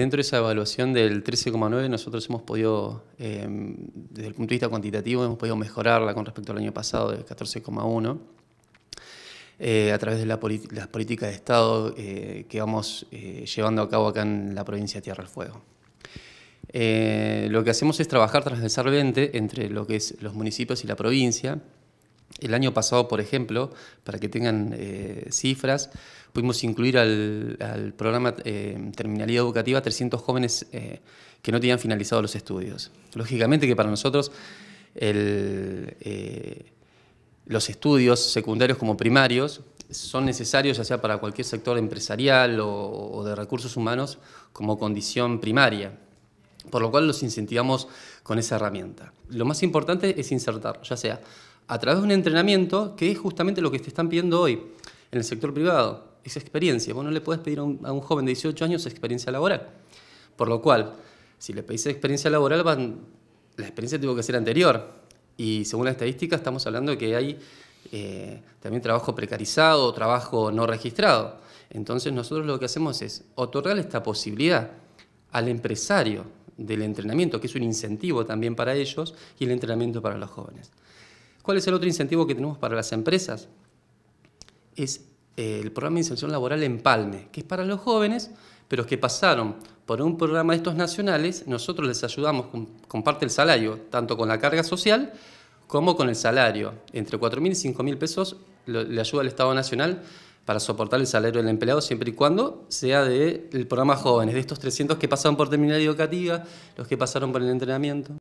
Dentro de esa evaluación del 13,9 nosotros hemos podido, em, desde el punto de vista cuantitativo, hemos podido mejorarla con respecto al año pasado, del 14,1, eh, a través de las políticas de Estado eh, que vamos eh, llevando a cabo acá en la provincia de Tierra del Fuego. lo que hacemos es trabajar transversalmente entre lo que es los municipios y la provincia, el año pasado, por ejemplo, para que tengan eh, cifras, pudimos incluir al, programa eh, Terminalidad Educativa 300 jóvenes eh, que no tenían finalizado los estudios. Lógicamente que para nosotros los estudios secundarios como primarios son necesarios ya sea para cualquier sector empresarial o, de recursos humanos como condición primaria por lo cual los incentivamos con esa herramienta. Lo más importante es insertar, ya sea a través de un entrenamiento que es justamente lo que te están pidiendo hoy en el sector privado, esa experiencia. Vos no le podés pedir a un, joven de 18 años experiencia laboral. Por lo cual, si le pedís experiencia laboral, van, la experiencia tuvo que ser anterior. Y según la estadística, estamos hablando de que hay eh, también trabajo precarizado, trabajo no registrado. Entonces nosotros lo que hacemos es otorgar esta posibilidad al empresario del entrenamiento, que es un incentivo también para ellos, y el entrenamiento para los jóvenes. ¿Cuál es el otro incentivo que tenemos para las empresas? Es eh, el programa de inserción laboral Empalme, que es para los jóvenes, pero que pasaron por un programa de estos nacionales, nosotros les ayudamos, comparte el salario, tanto con la carga social como con el salario. Entre 4.000 y 5.000 pesos le ayuda al Estado Nacional para soportar el salario del empleado siempre y cuando sea del el programa jóvenes, de estos 300 que pasaron por terminal educativa, los que pasaron por el entrenamiento.